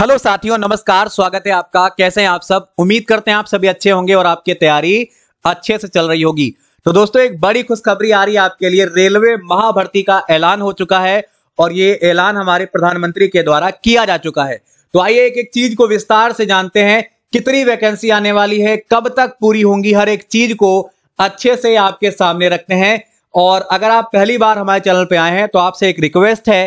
hello साथियों नमस्कार स्वागत है आपका कैसे हैं आप सब उम्मीद करते हैं आप सभी अच्छे होंगे और आपकी तैयारी अच्छे से चल रही होगी तो दोस्तों एक बड़ी खुशखबरी आ रही है आपके लिए रेलवे महाभर्ती का ऐलान हो चुका है और ये ऐलान हमारे प्रधानमंत्री के द्वारा किया जा चुका है तो आइए एक एक चीज को विस्तार से जानते हैं कितनी वैकेंसी आने वाली है कब तक पूरी होंगी हर एक चीज को अच्छे से आपके सामने रखते हैं और अगर आप पहली बार हमारे चैनल पर आए हैं तो आपसे एक रिक्वेस्ट है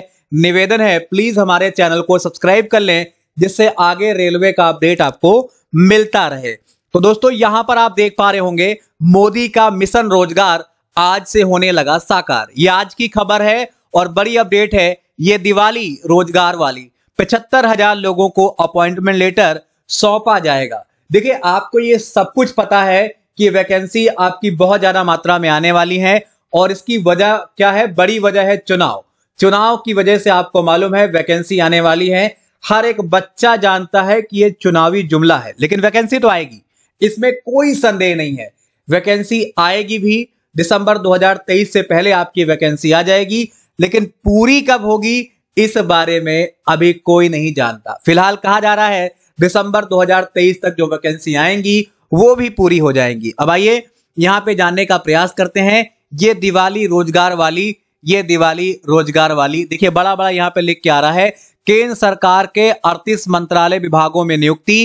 निवेदन है प्लीज हमारे चैनल को सब्सक्राइब कर लें जिससे आगे रेलवे का अपडेट आपको मिलता रहे तो दोस्तों यहां पर आप देख पा रहे होंगे मोदी का मिशन रोजगार आज से होने लगा साकार ये आज की खबर है और बड़ी अपडेट है ये दिवाली रोजगार वाली पचहत्तर हजार लोगों को अपॉइंटमेंट लेटर सौंपा जाएगा देखिए आपको ये सब कुछ पता है कि वैकेंसी आपकी बहुत ज्यादा मात्रा में आने वाली है और इसकी वजह क्या है बड़ी वजह है चुनाव चुनाव की वजह से आपको मालूम है वैकेंसी आने वाली है हर एक बच्चा जानता है कि ये चुनावी जुमला है लेकिन वैकेंसी तो आएगी इसमें कोई संदेह नहीं है वैकेंसी आएगी भी दिसंबर 2023 से पहले आपकी वैकेंसी आ जाएगी लेकिन पूरी कब होगी इस बारे में अभी कोई नहीं जानता फिलहाल कहा जा रहा है दिसंबर 2023 तक जो वैकेंसी आएंगी वो भी पूरी हो जाएंगी अब आइए यहां पे जानने का प्रयास करते हैं ये दिवाली रोजगार वाली ये दिवाली रोजगार वाली देखिए बड़ा बड़ा यहाँ पे लिख के आ रहा है केंद्र सरकार के 38 मंत्रालय विभागों में नियुक्ति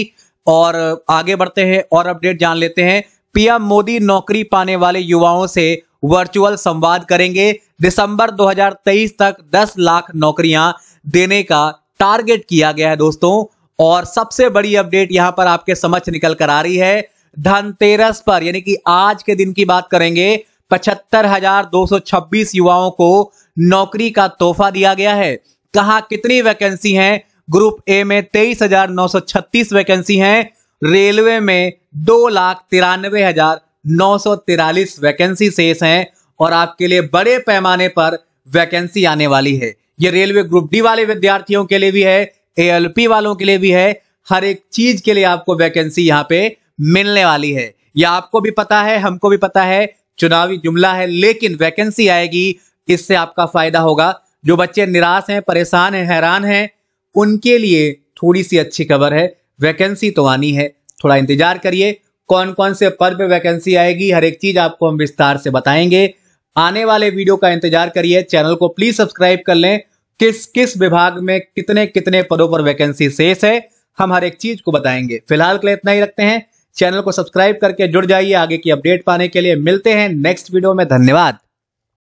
और आगे बढ़ते हैं और अपडेट जान लेते हैं पीएम मोदी नौकरी पाने वाले युवाओं से वर्चुअल संवाद करेंगे दिसंबर 2023 तक 10 लाख नौकरियां देने का टारगेट किया गया है दोस्तों और सबसे बड़ी अपडेट यहां पर आपके समक्ष निकल कर आ रही है धनतेरस पर यानी कि आज के दिन की बात करेंगे पचहत्तर हजार दो सौ छब्बीस युवाओं को नौकरी का तोहफा दिया गया है कहा कितनी वैकेंसी हैं ग्रुप ए में तेईस हजार नौ सौ छत्तीस वैकेंसी हैं रेलवे में दो लाख तिरानवे हजार नौ सौ तिरालीस वैकेंसी शेष हैं और आपके लिए बड़े पैमाने पर वैकेंसी आने वाली है ये रेलवे ग्रुप डी वाले विद्यार्थियों के लिए भी है एएलपी वालों के लिए भी है हर एक चीज के लिए आपको वैकेंसी यहाँ पे मिलने वाली है या आपको भी पता है हमको भी पता है चुनावी जुमला है लेकिन वैकेंसी आएगी इससे आपका फायदा होगा जो बच्चे निराश हैं परेशान हैं हैरान हैं उनके लिए थोड़ी सी अच्छी खबर है वैकेंसी तो आनी है थोड़ा इंतजार करिए कौन कौन से पद पे वैकेंसी आएगी हर एक चीज आपको हम विस्तार से बताएंगे आने वाले वीडियो का इंतजार करिए चैनल को प्लीज सब्सक्राइब कर लें किस किस विभाग में कितने कितने पदों पर वैकेंसी शेष है हम हर एक चीज को बताएंगे फिलहाल के लिए इतना ही रखते हैं चैनल को सब्सक्राइब करके जुड़ जाइए आगे की अपडेट पाने के लिए मिलते हैं नेक्स्ट वीडियो में धन्यवाद